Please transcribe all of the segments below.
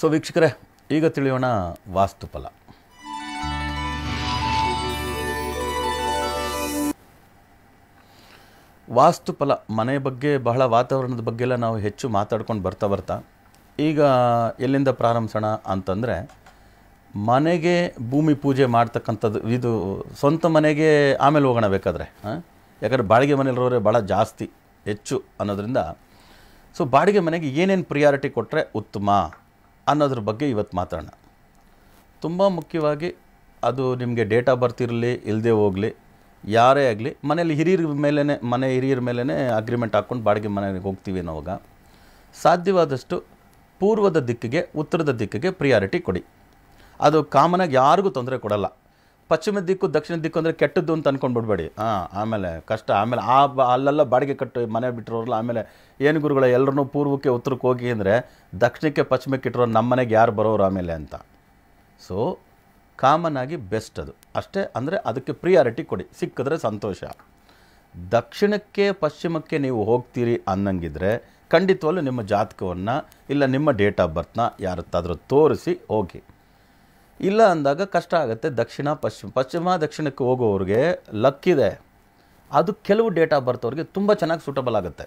so ವೀಕ್ಷಕರೇ ಈಗ ತಿಳಿಯೋಣ ವಾಸ್ತುಫಲ ವಾಸ್ತುಫಲ ಮನೆ ಬಗ್ಗೆ ಬಹಳ ವಾತಾವರಣದ ಎಲ್ಲ ನಾವು ಹೆಚ್ಚು ಮಾತಾಡ್ಕೊಂಡು ಬರ್ತಾ ಬರ್ತಾ ಈಗ ಎಲ್ಲಿಂದ ಪ್ರಾರಂಭಿಸೋಣ ಅಂತಂದರೆ ಮನೆಗೆ ಭೂಮಿ ಪೂಜೆ ಮಾಡ್ತಕ್ಕಂಥದ್ದು ಇದು ಸ್ವಂತ ಮನೆಗೆ ಆಮೇಲೆ ಹೋಗೋಣ ಬೇಕಾದರೆ ಯಾಕಂದರೆ ಬಾಡಿಗೆ ಮನೆಯಲ್ಲಿರೋರೆ ಭಾಳ ಜಾಸ್ತಿ ಹೆಚ್ಚು ಅನ್ನೋದರಿಂದ ಸೊ ಬಾಡಿಗೆ ಮನೆಗೆ ಏನೇನು ಪ್ರಿಯಾರಿಟಿ ಕೊಟ್ಟರೆ ಉತ್ತಮ ಅನ್ನೋದ್ರ ಬಗ್ಗೆ ಇವತ್ತು ಮಾತಾಡೋಣ ತುಂಬ ಮುಖ್ಯವಾಗಿ ಅದು ನಿಮಗೆ ಆಫ್ ಬರ್ತ್ ಇರಲಿ ಇಲ್ಲದೆ ಹೋಗಲಿ ಯಾರೇ ಆಗಲಿ ಮನೇಲಿ ಹಿರಿಯರ ಮೇಲೇ ಮನೆ ಹಿರಿಯರ ಮೇಲೇ ಅಗ್ರಿಮೆಂಟ್ ಹಾಕ್ಕೊಂಡು ಬಾಡಿಗೆ ಮನೆಗೆ ಹೋಗ್ತೀವಿ ಅನ್ನೋವಾಗ ಸಾಧ್ಯವಾದಷ್ಟು ಪೂರ್ವದ ದಿಕ್ಕಿಗೆ ಉತ್ತರದ ದಿಕ್ಕಿಗೆ ಪ್ರಿಯಾರಿಟಿ ಕೊಡಿ ಅದು ಕಾಮನಾಗಿ ಯಾರಿಗೂ ತೊಂದರೆ ಕೊಡಲ್ಲ ಪಶ್ಚಿಮ ದಿಕ್ಕು ದಕ್ಷಿಣ ದಿಕ್ಕು ಅಂದರೆ ಕೆಟ್ಟದ್ದು ಅಂತ ಬಿಡಬೇಡಿ ಹಾಂ ಆಮೇಲೆ ಕಷ್ಟ ಆಮೇಲೆ ಆ ಅಲ್ಲೆಲ್ಲ ಬಾಡಿಗೆ ಕಟ್ಟು ಮನೆ ಬಿಟ್ಟಿರೋರೆಲ್ಲ ಆಮೇಲೆ ಏನು ಗುರುಗಳ ಎಲ್ಲರೂ ಪೂರ್ವಕ್ಕೆ ಉತ್ತರಕ್ಕೆ ಹೋಗಿ ಅಂದರೆ ದಕ್ಷಿಣಕ್ಕೆ ಪಶ್ಚಿಮಕ್ಕೆ ಇಟ್ಟಿರೋ ನಮ್ಮ ಮನೆಗೆ ಯಾರು ಬರೋರು ಆಮೇಲೆ ಅಂತ ಸೊ ಕಾಮನ್ ಆಗಿ ಬೆಸ್ಟ್ ಅದು ಅಷ್ಟೇ ಅಂದರೆ ಅದಕ್ಕೆ ಪ್ರಿಯಾರಿಟಿ ಕೊಡಿ ಸಿಕ್ಕಿದ್ರೆ ಸಂತೋಷ ದಕ್ಷಿಣಕ್ಕೆ ಪಶ್ಚಿಮಕ್ಕೆ ನೀವು ಹೋಗ್ತೀರಿ ಅನ್ನಂಗಿದ್ರೆ ಖಂಡಿತವಲ್ಲೂ ನಿಮ್ಮ ಜಾತಕವನ್ನು ಇಲ್ಲ ನಿಮ್ಮ ಡೇಟ್ ಆಫ್ ಬರ್ತ್ನ ಯಾರತ್ತಾದರೂ ತೋರಿಸಿ ಹೋಗಿ ಇಲ್ಲ ಅಂದಾಗ ಕಷ್ಟ ಆಗುತ್ತೆ ದಕ್ಷಿಣ ಪಶ್ಚಿಮ ಪಶ್ಚಿಮ ದಕ್ಷಿಣಕ್ಕೆ ಹೋಗೋವ್ರಿಗೆ ಲಕ್ಕಿದೆ ಅದು ಕೆಲವು ಡೇಟಾ ಬರ್ತವ್ರಿಗೆ ತುಂಬ ಚೆನ್ನಾಗಿ ಸೂಟಬಲ್ ಆಗುತ್ತೆ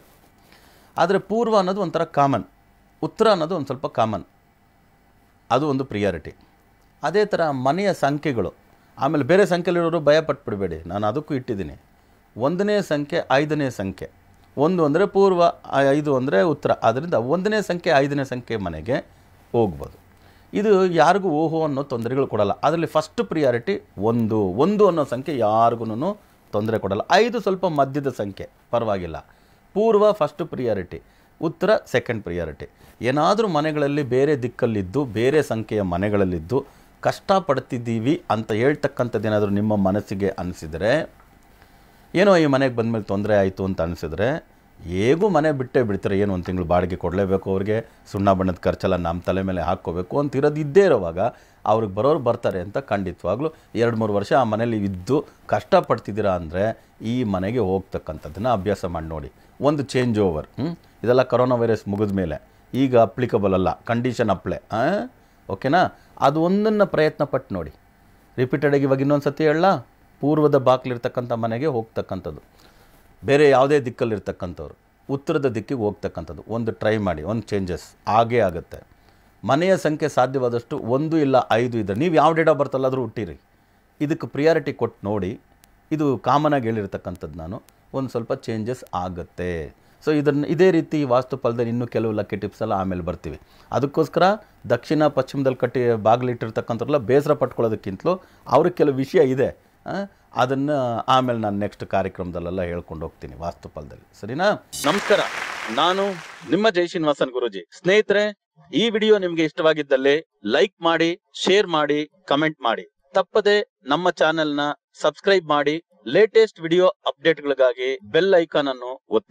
ಆದರೆ ಪೂರ್ವ ಅನ್ನೋದು ಒಂಥರ ಕಾಮನ್ ಉತ್ತರ ಅನ್ನೋದು ಒಂದು ಸ್ವಲ್ಪ ಕಾಮನ್ ಅದು ಒಂದು ಪ್ರಿಯಾರಿಟಿ ಅದೇ ಥರ ಮನೆಯ ಸಂಖ್ಯೆಗಳು ಆಮೇಲೆ ಬೇರೆ ಸಂಖ್ಯೆಯಲ್ಲಿರೋರು ಭಯ ನಾನು ಅದಕ್ಕೂ ಇಟ್ಟಿದ್ದೀನಿ ಒಂದನೇ ಸಂಖ್ಯೆ ಐದನೇ ಸಂಖ್ಯೆ ಒಂದು ಅಂದರೆ ಪೂರ್ವ ಐದು ಅಂದರೆ ಉತ್ತರ ಆದ್ದರಿಂದ ಒಂದನೇ ಸಂಖ್ಯೆ ಐದನೇ ಸಂಖ್ಯೆ ಮನೆಗೆ ಹೋಗ್ಬೋದು ಇದು ಯಾರಿಗೂ ಓಹೋ ಅನ್ನೋ ತೊಂದರೆಗಳು ಕೊಡಲ್ಲ ಅದರಲ್ಲಿ ಫಸ್ಟ್ ಪ್ರಿಯಾರಿಟಿ ಒಂದು ಒಂದು ಅನ್ನೋ ಸಂಖ್ಯೆ ಯಾರಿಗೂ ತೊಂದರೆ ಕೊಡಲ್ಲ ಐದು ಸ್ವಲ್ಪ ಮಧ್ಯದ ಸಂಖ್ಯೆ ಪರವಾಗಿಲ್ಲ ಪೂರ್ವ ಫಸ್ಟ್ ಪ್ರಿಯಾರಿಟಿ ಉತ್ತರ ಸೆಕೆಂಡ್ ಪ್ರಿಯಾರಿಟಿ ಏನಾದರೂ ಮನೆಗಳಲ್ಲಿ ಬೇರೆ ದಿಕ್ಕಲ್ಲಿದ್ದು ಬೇರೆ ಸಂಖ್ಯೆಯ ಮನೆಗಳಲ್ಲಿದ್ದು ಕಷ್ಟಪಡ್ತಿದ್ದೀವಿ ಅಂತ ಹೇಳ್ತಕ್ಕಂಥದ್ದು ಏನಾದರೂ ನಿಮ್ಮ ಮನಸ್ಸಿಗೆ ಅನಿಸಿದರೆ ಏನೋ ಈ ಮನೆಗೆ ಬಂದಮೇಲೆ ತೊಂದರೆ ಆಯಿತು ಅಂತ ಅನಿಸಿದರೆ ಹೇಗೂ ಮನೆ ಬಿಟ್ಟೇ ಬಿಡ್ತಾರೆ ಏನು ಒಂದು ತಿಂಗಳು ಬಾಡಿಗೆ ಕೊಡಲೇಬೇಕು ಅವ್ರಿಗೆ ಸುಣ್ಣ ಬಣ್ಣದ ಖರ್ಚೆಲ್ಲ ನಮ್ಮ ತಲೆ ಮೇಲೆ ಹಾಕ್ಕೋಬೇಕು ಅಂತ ಇರೋದು ಇದ್ದೇ ಇರುವಾಗ ಅವ್ರಿಗೆ ಬರೋರು ಬರ್ತಾರೆ ಅಂತ ಖಂಡಿತವಾಗ್ಲೂ ಎರಡು ಮೂರು ವರ್ಷ ಆ ಮನೇಲಿ ಇದ್ದು ಕಷ್ಟಪಡ್ತಿದ್ದೀರಾ ಅಂದರೆ ಈ ಮನೆಗೆ ಹೋಗ್ತಕ್ಕಂಥದ್ದನ್ನು ಅಭ್ಯಾಸ ಮಾಡಿ ನೋಡಿ ಒಂದು ಚೇಂಜ್ ಓವರ್ ಇದೆಲ್ಲ ಕರೋನಾ ವೈರಸ್ ಮುಗಿದ ಮೇಲೆ ಈಗ ಅಪ್ಲಿಕಬಲ್ ಅಲ್ಲ ಕಂಡೀಷನ್ ಅಪ್ಲೈ ಓಕೆನಾ ಅದು ಒಂದನ್ನು ಪ್ರಯತ್ನ ಪಟ್ಟು ನೋಡಿ ರಿಪೀಟೆಡಾಗಿ ಇವಾಗ ಇನ್ನೊಂದು ಸತಿ ಹೇಳ ಪೂರ್ವದ ಬಾಕ್ಲಿರ್ತಕ್ಕಂಥ ಮನೆಗೆ ಹೋಗ್ತಕ್ಕಂಥದ್ದು ಬೇರೆ ಯಾವುದೇ ದಿಕ್ಕಲ್ಲಿರ್ತಕ್ಕಂಥವ್ರು ಉತ್ತರದ ದಿಕ್ಕಿಗೆ ಹೋಗ್ತಕ್ಕಂಥದ್ದು ಒಂದು ಟ್ರೈ ಮಾಡಿ ಒಂದು ಚೇಂಜಸ್ ಆಗೇ ಆಗುತ್ತೆ ಮನೆಯ ಸಂಖ್ಯೆ ಸಾಧ್ಯವಾದಷ್ಟು ಒಂದು ಇಲ್ಲ ಐದು ಇದ್ದರೆ ನೀವು ಯಾವ ಡೇಟಾ ಬರ್ತಲ್ಲಾದರೂ ಆದರೂ ಹುಟ್ಟಿರಿ ಇದಕ್ಕೆ ಪ್ರಿಯಾರಿಟಿ ಕೊಟ್ಟು ನೋಡಿ ಇದು ಕಾಮನಾಗಿ ಹೇಳಿರ್ತಕ್ಕಂಥದ್ದು ನಾನು ಒಂದು ಸ್ವಲ್ಪ ಚೇಂಜಸ್ ಆಗುತ್ತೆ ಸೊ ಇದನ್ನು ಇದೇ ರೀತಿ ವಾಸ್ತು ಫಲದಲ್ಲಿ ಇನ್ನೂ ಕೆಲವು ಲಕ್ಕಿ ಟಿಪ್ಸ್ ಎಲ್ಲ ಆಮೇಲೆ ಬರ್ತೀವಿ ಅದಕ್ಕೋಸ್ಕರ ದಕ್ಷಿಣ ಪಶ್ಚಿಮದಲ್ಲಿ ಕಟ್ಟಿ ಬಾಗಿಲಿಟ್ಟಿರ್ತಕ್ಕಂಥವ್ರೆಲ್ಲ ಬೇಸರ ಪಟ್ಕೊಳ್ಳೋದಕ್ಕಿಂತಲೂ ಅವ್ರಿಗೆ ಕೆಲವು ವಿಷಯ ಇದೆ ಅದನ್ನು ಆಮೇಲೆ ನಾನು ನೆಕ್ಸ್ಟ್ ಕಾರ್ಯಕ್ರಮದಲ್ಲೆಲ್ಲ ಹೇಳ್ಕೊಂಡು ಹೋಗ್ತೀನಿ ವಾಸ್ತುಪಾಲದಲ್ಲಿ ಸರಿನಾ ನಮಸ್ಕಾರ ನಾನು ನಿಮ್ಮ ಜೈ ಶ್ರೀನಿವಾಸನ್ ಗುರುಜಿ ಸ್ನೇಹಿತರೆ ಈ ವಿಡಿಯೋ ನಿಮ್ಗೆ ಇಷ್ಟವಾಗಿದ್ದಲ್ಲಿ ಲೈಕ್ ಮಾಡಿ ಶೇರ್ ಮಾಡಿ ಕಮೆಂಟ್ ಮಾಡಿ ತಪ್ಪದೆ ನಮ್ಮ ಚಾನೆಲ್ನ ಸಬ್ಸ್ಕ್ರೈಬ್ ಮಾಡಿ ಲೇಟೆಸ್ಟ್ ವಿಡಿಯೋ ಅಪ್ಡೇಟ್ಗಳಿಗಾಗಿ ಬೆಲ್ ಐಕಾನ್ ಅನ್ನು ಒತ್ತಿ